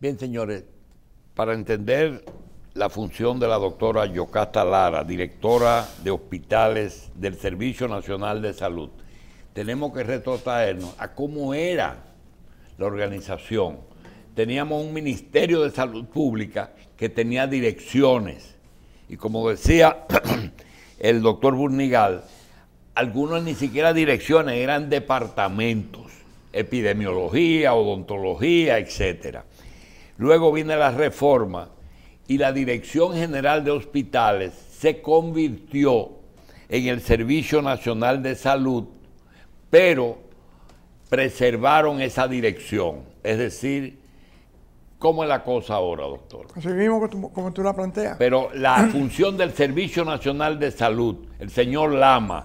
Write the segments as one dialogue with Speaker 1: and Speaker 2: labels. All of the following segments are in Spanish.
Speaker 1: Bien, señores, para entender la función de la doctora Yocasta Lara, directora de hospitales del Servicio Nacional de Salud, tenemos que retrotraernos a cómo era la organización. Teníamos un Ministerio de Salud Pública que tenía direcciones y como decía el doctor Burnigal, algunos ni siquiera direcciones, eran departamentos, epidemiología, odontología, etcétera. Luego viene la reforma y la Dirección General de Hospitales se convirtió en el Servicio Nacional de Salud, pero preservaron esa dirección. Es decir, ¿cómo es la cosa ahora, doctor?
Speaker 2: Así mismo como, como tú la planteas.
Speaker 1: Pero la función del Servicio Nacional de Salud, el señor Lama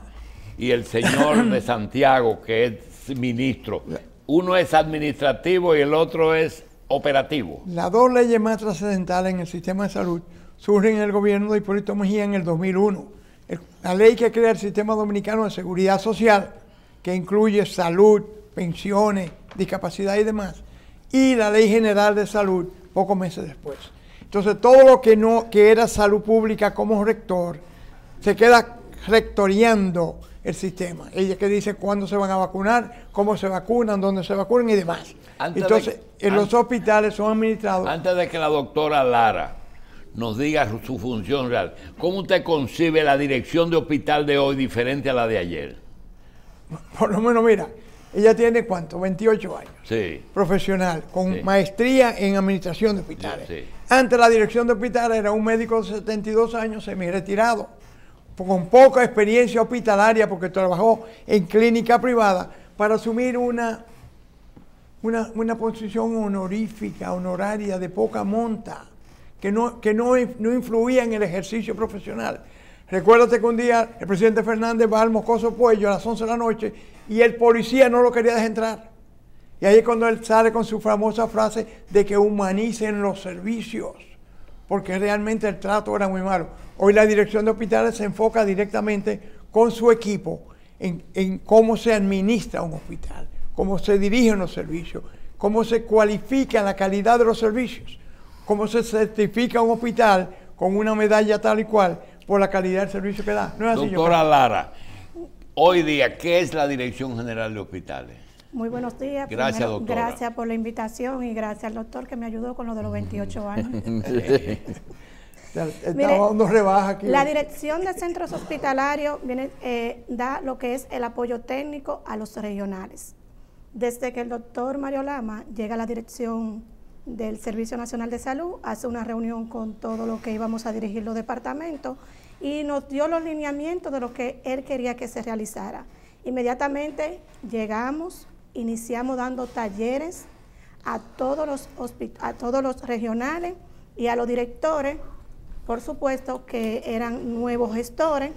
Speaker 1: y el señor de Santiago, que es ministro, uno es administrativo y el otro es operativo. Las
Speaker 2: dos leyes más trascendentales en el sistema de salud surgen en el gobierno de Hipólito Mejía en el 2001. La ley que crea el sistema dominicano de seguridad social, que incluye salud, pensiones, discapacidad y demás, y la ley general de salud pocos meses después. Entonces todo lo que, no, que era salud pública como rector se queda rectoriando el sistema. Ella que dice cuándo se van a vacunar, cómo se vacunan, dónde se vacunan y demás. Entonces, en los
Speaker 1: hospitales son administrados. Antes de que la doctora Lara nos diga su, función real, ¿cómo usted concibe la dirección de hospital de hoy diferente a la de ayer?
Speaker 2: Por lo menos, mira, ella tiene cuánto, 28 años. Sí. Profesional, con maestría en administración de hospitales. Antes la dirección de hospital era un médico de 72 años semi-retirado con poca experiencia hospitalaria porque trabajó en clínica privada, para asumir una, una, posición honorífica, honoraria, de poca monta, que, no, que no, influía en el ejercicio profesional. Recuérdate que un día el presidente Fernández va al Moscoso Puello a las 11 de la noche y el policía no lo quería dejar entrar. Y ahí es cuando él sale con su famosa frase de que humanicen los servicios porque realmente el trato era muy malo. Hoy la dirección de hospitales se enfoca directamente con su equipo en, cómo se administra un hospital, cómo se dirigen los servicios, cómo se cualifica la calidad de los servicios, cómo se certifica un hospital con una medalla tal y cual por la calidad
Speaker 1: del servicio que da. Doctora Lara, hoy día, ¿qué es la Dirección General de Hospitales?
Speaker 3: Muy buenos días. Gracias, Gracias por la invitación y gracias al doctor que me ayudó con lo de los 28 años.
Speaker 1: sí.
Speaker 2: rebaja aquí.
Speaker 3: La dirección de centros hospitalarios viene, eh, da lo que es el apoyo técnico a los regionales. Desde que el doctor Mario Lama llega a la dirección del Servicio Nacional de Salud, hace una reunión con todo lo que íbamos a dirigir los departamentos y nos dio los lineamientos de lo que él quería que se realizara. Inmediatamente llegamos, iniciamos dando talleres a todos los, a todos los regionales y a los directores, por supuesto, que eran nuevos gestores,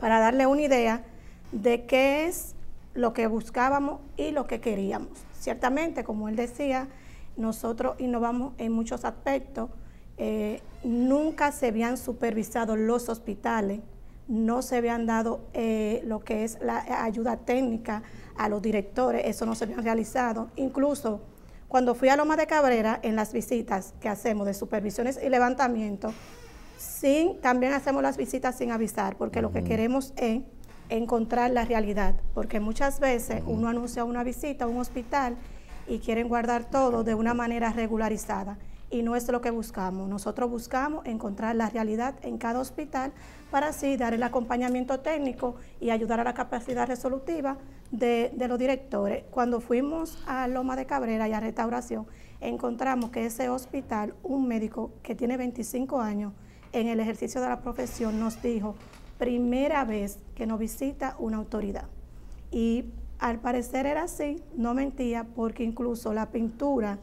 Speaker 3: para darle una idea de qué es lo que buscábamos y lo que queríamos. Ciertamente, como él decía, nosotros innovamos en muchos aspectos. Eh, nunca se habían supervisado los hospitales no se habían dado eh, lo que es la ayuda técnica a los directores, eso no se había realizado. Incluso cuando fui a Loma de Cabrera, en las visitas que hacemos de supervisiones y levantamiento, también hacemos las visitas sin avisar, porque lo que queremos es encontrar la realidad, porque muchas veces uno anuncia una visita a un hospital y quieren guardar todo de una manera regularizada y no es lo que buscamos. Nosotros buscamos encontrar la realidad en cada hospital para así dar el acompañamiento técnico y ayudar a la capacidad resolutiva de, los directores. Cuando fuimos a Loma de Cabrera y a Restauración, encontramos que ese hospital, un médico que tiene 25 años en el ejercicio de la profesión, nos dijo, primera vez que nos visita una autoridad. Y al parecer era así, no mentía, porque incluso la pintura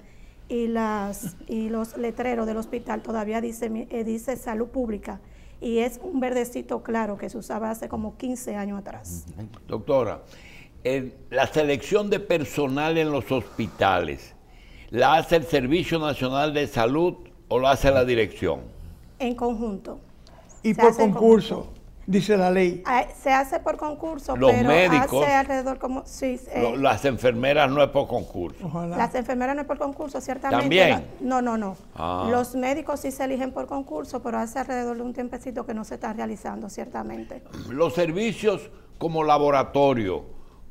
Speaker 3: y, las, y los letreros del hospital todavía dice, eh, dice salud pública y es un verdecito claro que se usaba hace como 15 años atrás.
Speaker 1: Doctora, eh, la selección de personal en los hospitales, ¿la hace el Servicio Nacional de Salud o lo hace la dirección?
Speaker 3: En conjunto. ¿Y por concurso?
Speaker 2: dice la ley.
Speaker 3: Ah, se hace por concurso, los médicos, hace alrededor como... Sí, eh,
Speaker 1: las enfermeras no es por concurso.
Speaker 3: Las enfermeras no es por concurso, ciertamente. ¿También? No, no, no. Ah. Los médicos sí se eligen por concurso, pero hace alrededor de un tiempecito que no se está realizando, ciertamente.
Speaker 1: Los servicios como laboratorio,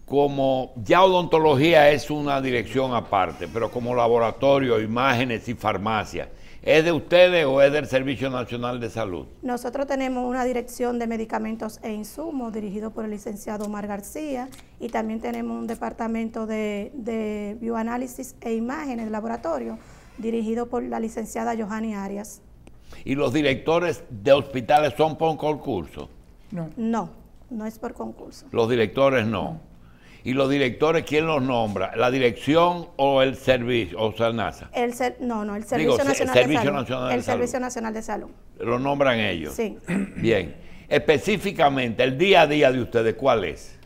Speaker 1: como ya odontología es una dirección aparte, pero como laboratorio, imágenes y farmacia ¿Es de ustedes o es del Servicio Nacional de Salud?
Speaker 3: Nosotros tenemos una dirección de medicamentos e insumos dirigido por el licenciado Omar García y también tenemos un departamento de, bioanálisis e imágenes laboratorio dirigido por la licenciada Johanny Arias.
Speaker 1: ¿Y los directores de hospitales son por concurso?
Speaker 3: No. No, no es por concurso.
Speaker 1: Los directores no. ¿Y los directores quién los nombra? ¿La dirección o el servicio o Sarnasa?
Speaker 3: El no, no, el Servicio, Nacional, de Salud. Nacional de el Servicio Nacional de Salud.
Speaker 1: Lo nombran ellos. Sí. Bien. Específicamente, el día a día de ustedes, ¿cuál es?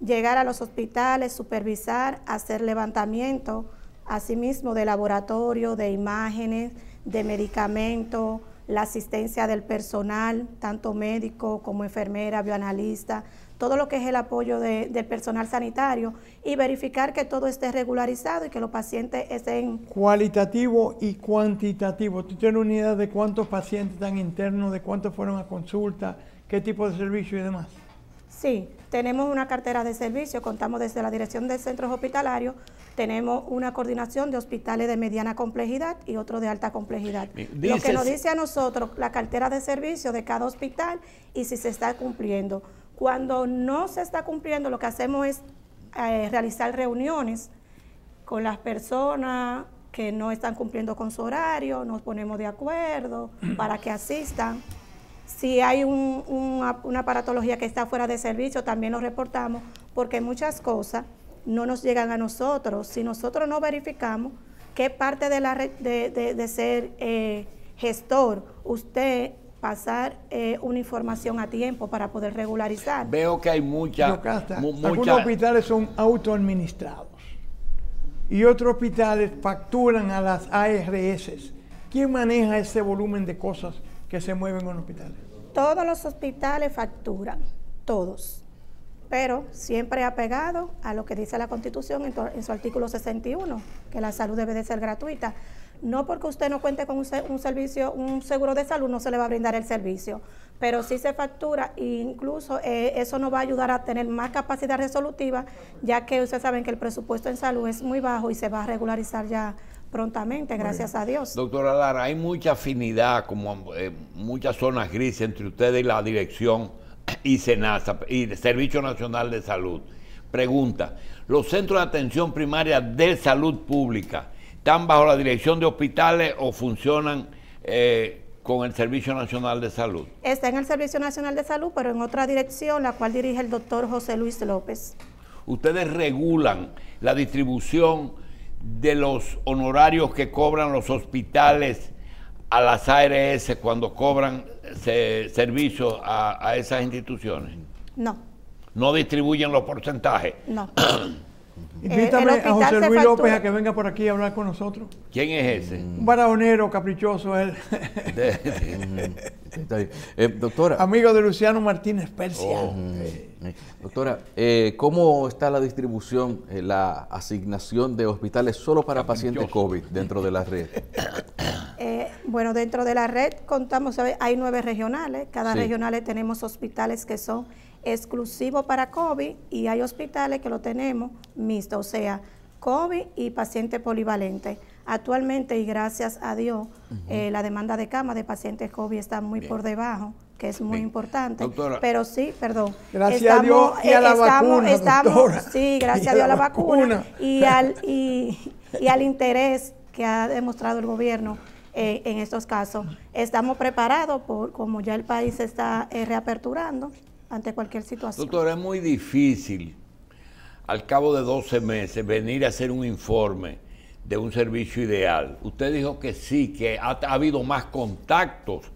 Speaker 3: Llegar a los hospitales, supervisar, hacer levantamiento, asimismo de laboratorio, de imágenes, de medicamento, la asistencia del personal, tanto médico como enfermera, bioanalista, todo lo que es el apoyo del personal sanitario y verificar que todo esté regularizado y que los pacientes estén...
Speaker 2: Cualitativo y cuantitativo. ¿Tú tienes una idea de cuántos pacientes están internos, de cuántos fueron a consulta, qué tipo de servicio y demás?
Speaker 3: Sí, tenemos una cartera de servicio, contamos desde la Dirección de Centros Hospitalarios, tenemos una coordinación de hospitales de mediana complejidad y otro de alta complejidad.
Speaker 2: Lo que nos dice
Speaker 3: a nosotros la cartera de servicio de cada hospital y si se está cumpliendo. Cuando no se está cumpliendo, lo que hacemos es eh, realizar reuniones con las personas que no están cumpliendo con su horario, nos ponemos de acuerdo mm. para que asistan. Si hay una aparatología que está fuera de servicio, también lo reportamos, porque muchas cosas no nos llegan a nosotros. Si nosotros no verificamos qué parte de, la, de, ser eh, gestor usted pasar eh, una información a tiempo para poder regularizar.
Speaker 1: Veo que hay muchas... Algunos
Speaker 2: hospitales son autoadministrados y otros hospitales facturan a las ARS. ¿Quién maneja ese volumen de cosas que se mueven en hospitales?
Speaker 3: Todos los hospitales facturan, todos, pero siempre apegado a lo que dice la Constitución en su artículo 61, que la salud debe de ser gratuita. No porque usted no cuente con un, servicio, un seguro de salud, no se le va a brindar el servicio, pero sí se factura e incluso eh, eso nos va a ayudar a tener más capacidad resolutiva, ya que ustedes saben que el presupuesto en salud es muy bajo y se va a regularizar ya prontamente, gracias a Dios.
Speaker 1: Doctora Lara, hay mucha afinidad, como eh, muchas zonas grises entre ustedes y la dirección y SENASA y el Servicio Nacional de Salud. Pregunta, los centros de atención primaria de salud pública están bajo la dirección de hospitales o funcionan eh, con el Servicio Nacional de Salud.
Speaker 3: Está en el Servicio Nacional de Salud, pero en otra dirección, la cual dirige el doctor José Luis López.
Speaker 1: Ustedes regulan la distribución de los honorarios que cobran los hospitales a las ARS cuando cobran eh, servicios a esas instituciones. No. No distribuyen los porcentajes. No.
Speaker 2: Eh, Invítame a José Luis López a que venga por aquí a hablar con nosotros.
Speaker 1: ¿Quién es ese? Mm.
Speaker 2: Un baronero, caprichoso él. Eh, doctora. Amigo de Luciano Martínez Persia. Oh, mm.
Speaker 1: eh, doctora, ¿cómo está la distribución, la asignación de hospitales solo para pacientes COVID dentro de la red?
Speaker 3: bueno, dentro de la red contamos, hay nueve regionales. Cada regional tenemos hospitales que son exclusivo para COVID y hay hospitales que lo tenemos mixto, o sea, COVID y paciente polivalente. Actualmente, y gracias a Dios, eh, la demanda de cama de pacientes COVID está muy por debajo que es muy importante, pero sí, perdón. Gracias a Dios y a la eh, vacuna, estamos, Sí, gracias a Dios a la, vacuna, Y, al, y, al interés que ha demostrado el gobierno eh, en estos casos. Estamos preparados, por, como ya el país está reaperturando, ante cualquier situación. doctor
Speaker 1: es muy difícil al cabo de 12 meses venir a hacer un informe de un servicio ideal. Usted dijo que sí, que ha, habido más contactos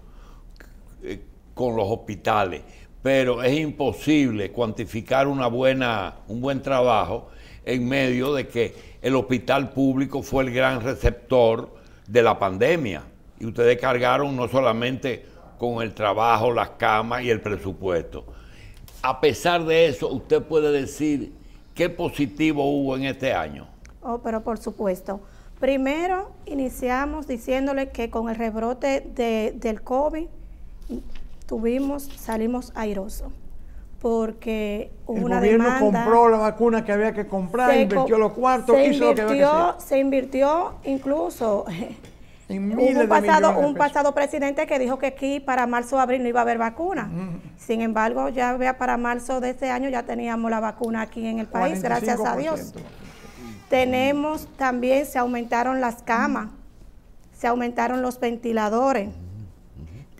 Speaker 1: eh, con los hospitales, pero es imposible cuantificar una buena, un buen trabajo en medio de que el hospital público fue el gran receptor de la pandemia. Y ustedes cargaron no solamente con el trabajo, las camas y el presupuesto, a pesar de eso, usted puede decir qué positivo hubo en este año.
Speaker 3: Oh, pero por supuesto. Primero, iniciamos diciéndole que con el rebrote del COVID tuvimos, salimos airosos porque hubo el gobierno compró la
Speaker 2: vacuna que había que comprar, invirtió los cuartos, lo que
Speaker 3: Se invirtió incluso Hubo un pasado, un pasado presidente que dijo que aquí para marzo o abril no iba a haber vacuna. Sin embargo, ya vea para marzo de este año ya teníamos la vacuna aquí en el país, gracias a Dios. Tenemos también, se aumentaron las camas, se aumentaron los ventiladores,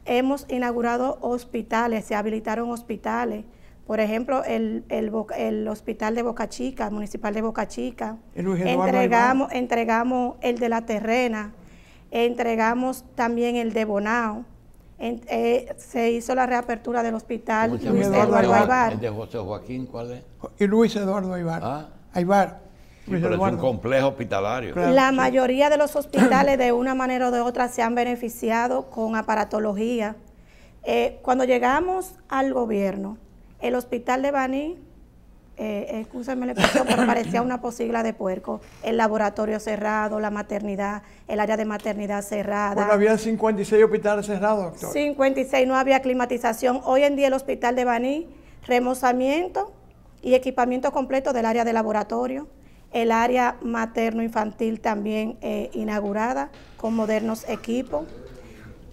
Speaker 3: hemos inaugurado hospitales, se habilitaron hospitales. Por ejemplo, el, el, hospital de Boca Chica, municipal de Boca Chica.
Speaker 2: entregamos,
Speaker 3: entregamos el de la terrena entregamos también el de Bonao. Eh, se hizo la reapertura del hospital Luis
Speaker 2: Eduardo, Aibar. de José Joaquín cuál es? Y Luis Eduardo Aibar. ¿Ah? Aybar.
Speaker 1: pero es un complejo hospitalario. la mayoría
Speaker 3: de los hospitales, de una manera o de otra, se han beneficiado con aparatología. Eh, cuando llegamos al gobierno, el hospital de Baní eh, excúsenme le pero parecía una posigla de puerco. El laboratorio cerrado, la maternidad, el área de maternidad cerrada. Bueno, había
Speaker 2: 56 hospitales cerrados, doctor.
Speaker 3: 56, no había climatización. Hoy en día el hospital de Baní, remozamiento y equipamiento completo del área de laboratorio. El área materno-infantil también eh, inaugurada con modernos equipos.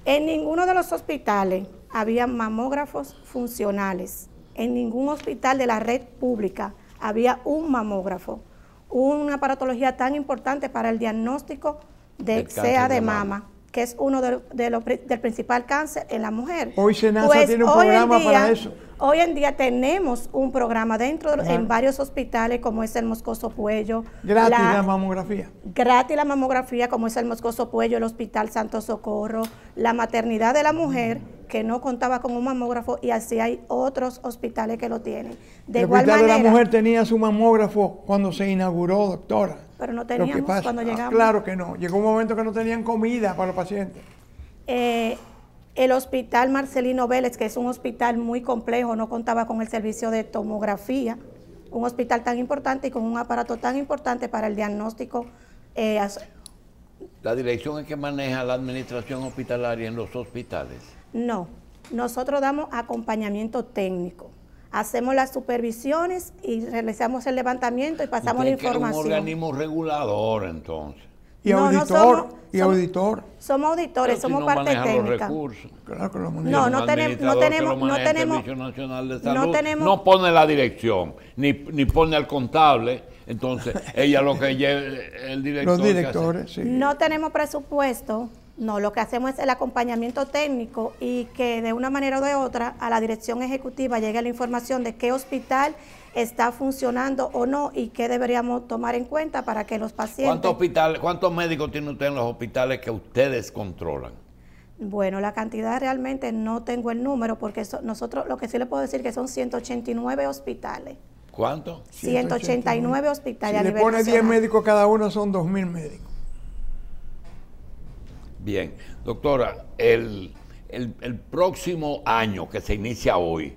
Speaker 3: En ninguno de los hospitales había mamógrafos funcionales en ningún hospital de la red pública había un mamógrafo, una aparatología tan importante para el diagnóstico de, sea de, mama que es uno de, del principal cáncer en la mujer. Hoy Senasa pues tiene un programa para eso. Hoy en día tenemos un programa dentro en varios hospitales, como es el Moscoso Puello. Gratis la,
Speaker 2: mamografía.
Speaker 3: Gratis la mamografía, como es el Moscoso Puello, el Hospital Santo Socorro, la maternidad de la mujer que no contaba con un mamógrafo y así hay otros hospitales que lo tienen. De igual manera, la Mujer
Speaker 2: tenía su mamógrafo cuando se inauguró, doctora
Speaker 3: pero no teníamos cuando ah, llegamos. Claro
Speaker 2: que no. Llegó un momento que no tenían comida para los
Speaker 3: pacientes. Eh, el hospital Marcelino Vélez, que es un hospital muy complejo, no contaba con el servicio de tomografía, un hospital tan importante y con un aparato tan importante para el diagnóstico. Eh,
Speaker 1: ¿La dirección es que maneja la administración hospitalaria en los hospitales?
Speaker 3: No, nosotros damos acompañamiento técnico hacemos las supervisiones y realizamos el levantamiento y pasamos la información. Es un organismo
Speaker 1: regulador entonces. Y auditor, somos, y somos,
Speaker 3: auditor. Somos auditores, somos no parte técnica. claro que no, no, no tenemos, no tenemos,
Speaker 1: de Salud, no pone la dirección, ni, pone al contable. Entonces, ella lo que lleva el director. Los directores, sí. No
Speaker 3: tenemos presupuesto no, lo que hacemos es el acompañamiento técnico y que de una manera o de otra a la dirección ejecutiva llegue la información de qué hospital está funcionando o no y qué deberíamos tomar en cuenta para que los pacientes...
Speaker 1: ¿Cuántos, cuántos médicos tiene usted en los hospitales que ustedes controlan?
Speaker 3: Bueno, la cantidad realmente no tengo el número porque nosotros lo que sí le puedo decir que son 189 hospitales. ¿Cuántos? 189, hospitales. Si le pone 10
Speaker 2: médicos cada uno son 2.000 médicos.
Speaker 1: Bien, doctora, el, próximo año que se inicia hoy,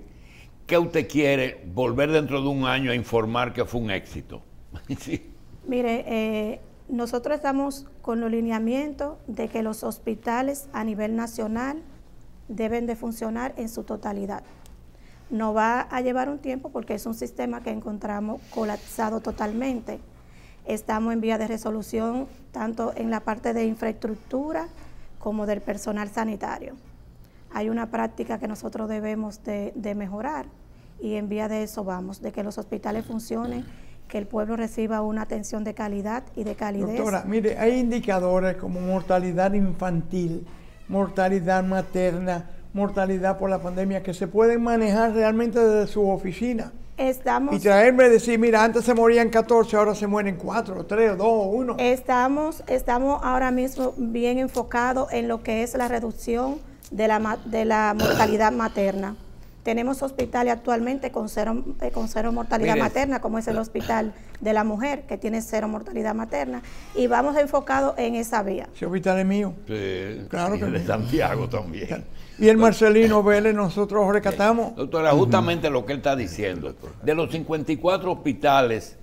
Speaker 1: ¿qué usted quiere volver dentro de un año a informar que fue un éxito?
Speaker 3: Mire, eh, nosotros estamos con los lineamientos de que los hospitales a nivel nacional deben de funcionar en su totalidad. No va a llevar un tiempo porque es un sistema que encontramos colapsado totalmente Estamos en vía de resolución tanto en la parte de infraestructura como del personal sanitario. Hay una práctica que nosotros debemos de, mejorar y en vía de eso vamos, de que los hospitales funcionen que el pueblo reciba una atención de calidad y de calidez. Doctora,
Speaker 2: mire, hay indicadores como mortalidad infantil, mortalidad materna, mortalidad por la pandemia que se pueden manejar realmente desde su oficina.
Speaker 3: Estamos, y
Speaker 2: traerme y decir, mira, antes se morían 14, ahora se mueren
Speaker 3: 4, 3, 2, 1. Estamos, estamos ahora mismo bien enfocados en lo que es la reducción de la, de la mortalidad materna. Tenemos hospitales actualmente con cero, eh, con cero mortalidad materna, como es el Hospital de la Mujer, que tiene cero mortalidad materna, y vamos enfocados en esa vía.
Speaker 2: Ese hospital es mío. Sí, claro
Speaker 3: que el de
Speaker 1: Santiago también. Y
Speaker 2: el Marcelino Vélez nosotros rescatamos.
Speaker 1: Doctora, justamente lo que él está diciendo, de los 54 hospitales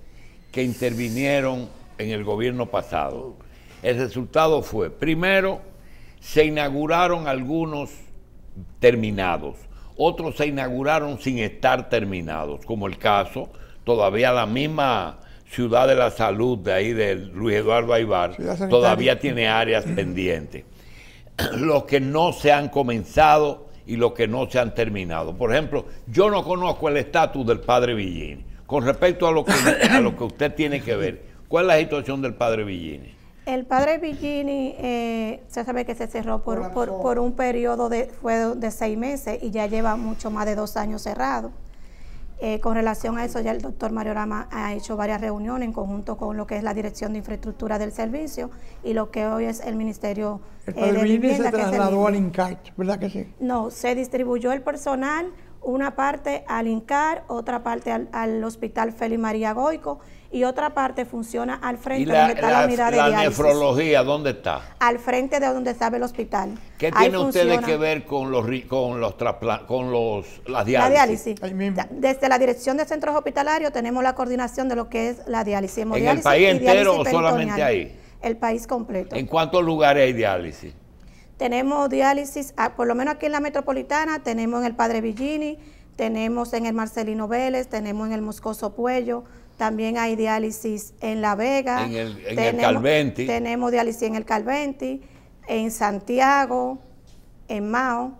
Speaker 1: que intervinieron en el gobierno pasado, el resultado fue, primero, se inauguraron algunos terminados, otros se inauguraron sin estar terminados, como el caso, todavía la misma ciudad de la salud de ahí de Luis Eduardo Aibar, todavía tiene áreas pendientes. Los que no se han comenzado y los que no se han terminado. Por ejemplo, yo no conozco el estatus del padre Villini. Con respecto a lo, que, a lo que usted tiene que ver, ¿cuál es la situación del padre Villini?
Speaker 3: El padre Villini eh, se sabe que se cerró por, un periodo de, fue de seis meses y ya lleva mucho más de dos años cerrado. Eh, con relación a eso, ya el doctor Mario Rama ha hecho varias reuniones en conjunto con lo que es la Dirección de Infraestructura del Servicio y lo que hoy es el Ministerio el eh, padre eh, se trasladó
Speaker 2: al INCAR, ¿verdad que sí?
Speaker 3: No, se distribuyó el personal, una parte al INCAR, otra parte al, Hospital Félix María Goico y otra parte funciona al frente de donde está la, mirada de diálisis. ¿La nefrología
Speaker 1: dónde está?
Speaker 3: Al frente de donde está el hospital. ¿Qué tiene usted ustedes que
Speaker 1: ver con los con los con los las diálisis?
Speaker 3: La diálisis. Desde la dirección de centros hospitalarios tenemos la coordinación de lo que es la diálisis. ¿En el país entero o solamente ahí? El país completo. ¿En
Speaker 1: cuántos lugares hay diálisis?
Speaker 3: Tenemos diálisis, ah, por lo menos aquí en la metropolitana, tenemos en el Padre Villini, tenemos en el Marcelino Vélez, tenemos en el Moscoso Puello, también hay diálisis en La Vega. En el, tenemos, Calventi. Tenemos diálisis en el Calventi, en Santiago, en Mao.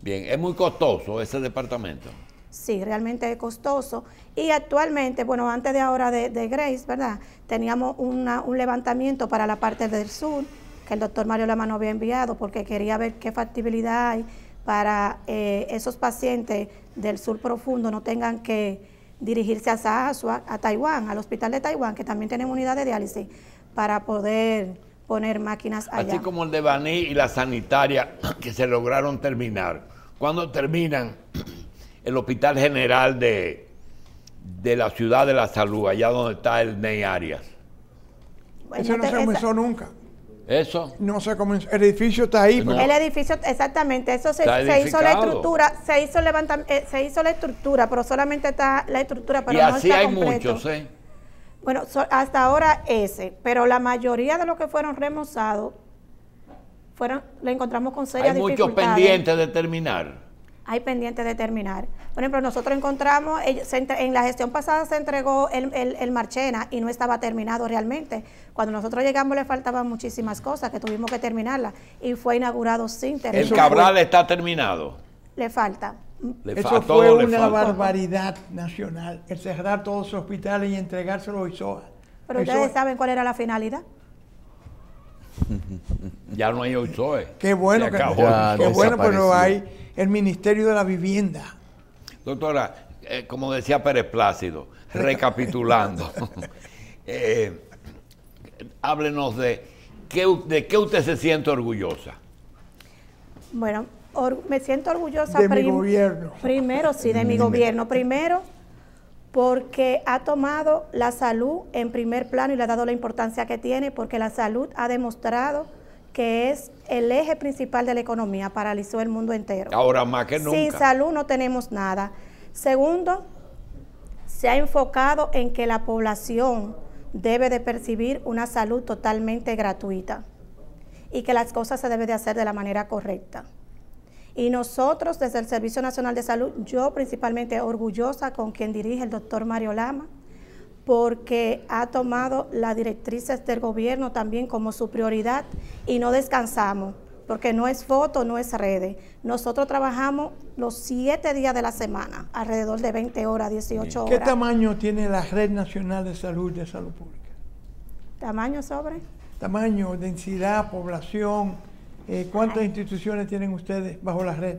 Speaker 1: Bien, es muy costoso ese departamento.
Speaker 3: Sí, realmente es costoso. Y actualmente, bueno, antes de ahora de, Grace, ¿verdad? Teníamos un levantamiento para la parte del sur, que el doctor Mario Lamano había enviado porque quería ver qué factibilidad hay para eh, esos pacientes del sur profundo no tengan que dirigirse a a Taiwán, al hospital de Taiwán, que también tienen unidad de diálisis, para poder poner máquinas allá. Así
Speaker 1: como el de Baní y la sanitaria que se lograron terminar. ¿Cuándo terminan el hospital general de, de la ciudad de la salud, allá donde está el Ney Arias?
Speaker 2: Eso no se comenzó nunca.
Speaker 1: Eso. No sé
Speaker 2: cómo. El edificio está ahí. El
Speaker 3: edificio, exactamente. Eso se, hizo la estructura, se hizo levanta eh, se hizo la estructura, pero solamente está la estructura, pero y así hay muchos, ¿eh? Bueno, hasta ahora ese, pero la mayoría de los que fueron remozados fueron, lo encontramos con serias dificultades. Hay muchos pendientes
Speaker 1: de terminar
Speaker 3: hay pendiente de terminar. Por ejemplo, nosotros encontramos, en la gestión pasada se entregó el, Marchena y no estaba terminado realmente. Cuando nosotros llegamos le faltaban muchísimas cosas que tuvimos que terminarla... y fue inaugurado sin terminar. ¿El Cabral
Speaker 1: está terminado? Le falta. Eso fue una
Speaker 2: barbaridad nacional, cerrar todos los hospitales y entregárselo a ISOA.
Speaker 3: Pero ustedes saben cuál era la finalidad.
Speaker 1: ya no hay OISOE. Qué bueno, que, qué bueno pero no hay
Speaker 2: el Ministerio de la Vivienda.
Speaker 1: Doctora, eh, como decía Pérez Plácido, recapitulando, eh, háblenos de qué, de usted se siente orgullosa.
Speaker 3: Bueno, me siento orgullosa de mi gobierno. Primero, sí, de mi gobierno. Primero, porque ha tomado la salud en primer plano y le ha dado la importancia que tiene, porque la salud ha demostrado que es el eje principal de la economía, paralizó el mundo entero.
Speaker 1: Ahora más que nunca. Sin salud
Speaker 3: no tenemos nada. Segundo, se ha enfocado en que la población debe de percibir una salud totalmente gratuita y que las cosas se deben de hacer de la manera correcta. Y nosotros desde el Servicio Nacional de Salud, yo principalmente orgullosa con quien dirige el doctor Mario Lama, porque ha tomado la directrices del gobierno también como su prioridad y no descansamos, porque no es foto, no es redes. Nosotros trabajamos los siete días de la semana, alrededor de 20 horas, 18 horas. ¿Qué
Speaker 2: tamaño tiene la Red Nacional de Salud de Salud Pública?
Speaker 3: ¿Tamaño sobre?
Speaker 2: Tamaño, densidad, población. Eh, ¿Cuántas instituciones tienen ustedes bajo la red?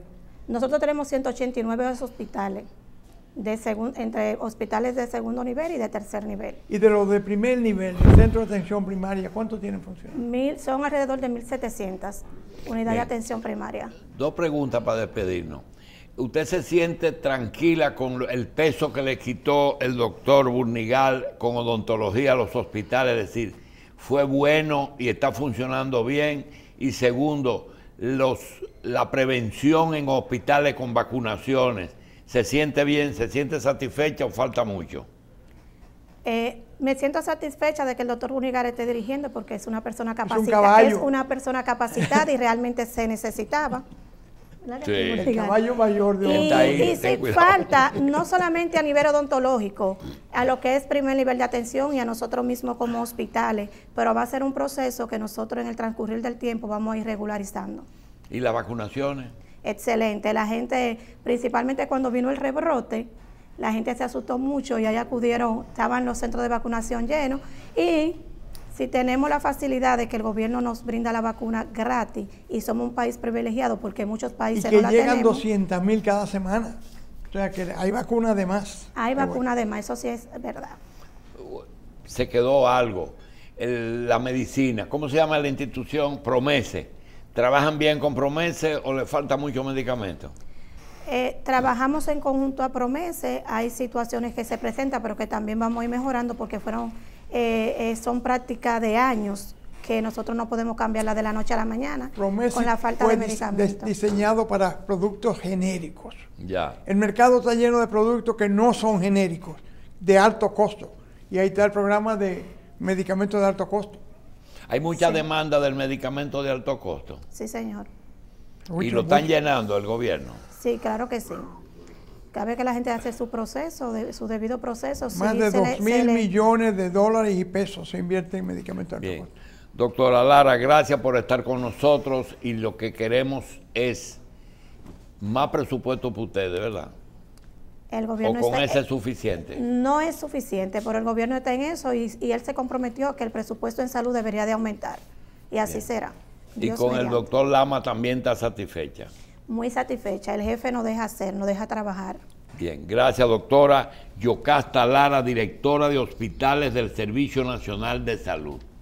Speaker 3: Nosotros tenemos 189 hospitales de entre hospitales de segundo nivel y de tercer nivel.
Speaker 2: Y de los de primer nivel, centro de atención primaria, ¿cuántos tienen funcionando?
Speaker 3: Mil, son alrededor de 1.700 unidades de atención primaria.
Speaker 1: Dos preguntas para despedirnos. ¿Usted se siente tranquila con el peso que le quitó el doctor Burnigal con odontología a los hospitales? Es decir, fue bueno y está funcionando bien. Y segundo, los, la prevención en hospitales con vacunaciones se siente bien, se siente satisfecha o falta mucho?
Speaker 3: Eh, me siento satisfecha de que el doctor Bunigar esté dirigiendo porque es una persona capacitada. Es, una persona capacitada y realmente se necesitaba.
Speaker 2: El caballo mayor de Y, ahí, y si falta,
Speaker 3: no solamente a nivel odontológico, a lo que es primer nivel de atención y a nosotros mismos como hospitales, pero va a ser un proceso que nosotros en el transcurrir del tiempo vamos a ir regularizando.
Speaker 1: ¿Y las vacunaciones?
Speaker 3: excelente. La gente, principalmente cuando vino el rebrote, la gente se asustó mucho y ahí acudieron, estaban los centros de vacunación llenos y si tenemos la facilidad de que el gobierno nos brinda la vacuna gratis y somos un país privilegiado porque muchos países y que no la llegan
Speaker 2: 200 mil cada semana.
Speaker 3: O sea que hay vacuna de más. Hay vacunas vacuna de más, eso sí es verdad.
Speaker 1: Se quedó algo. la medicina, ¿cómo se llama la institución? Promese ¿Trabajan bien con Promese o le falta mucho medicamento?
Speaker 3: Eh, trabajamos en conjunto a Promese, hay situaciones que se presentan, pero que también vamos a ir mejorando porque fueron eh, eh, son prácticas de años que nosotros no podemos cambiarla de la noche a la mañana con la falta de medicamentos.
Speaker 2: diseñado para productos genéricos. Ya. El mercado está lleno de productos que no son genéricos, de alto costo. Y ahí está el programa de medicamentos de alto costo.
Speaker 1: Hay mucha demanda del medicamento de alto costo.
Speaker 3: Sí, señor. y lo están
Speaker 1: llenando el gobierno.
Speaker 3: Sí, claro que sí. Cabe que la gente hace su proceso, su debido proceso. Más de 2 mil
Speaker 1: millones
Speaker 2: de dólares y pesos se invierte
Speaker 1: en medicamentos de alto costo. Doctora Lara, gracias por estar con nosotros y lo que queremos es más presupuesto para ustedes, ¿verdad?
Speaker 3: El gobierno con eso es
Speaker 1: suficiente?
Speaker 3: No es suficiente, pero el gobierno está en eso y, él se comprometió que el presupuesto en salud debería de aumentar. Y así será. y con el doctor
Speaker 1: Lama también está satisfecha.
Speaker 3: Muy satisfecha. El jefe no deja hacer, no deja trabajar.
Speaker 1: Bien, gracias doctora Yocasta Lara, directora de hospitales del Servicio Nacional de Salud.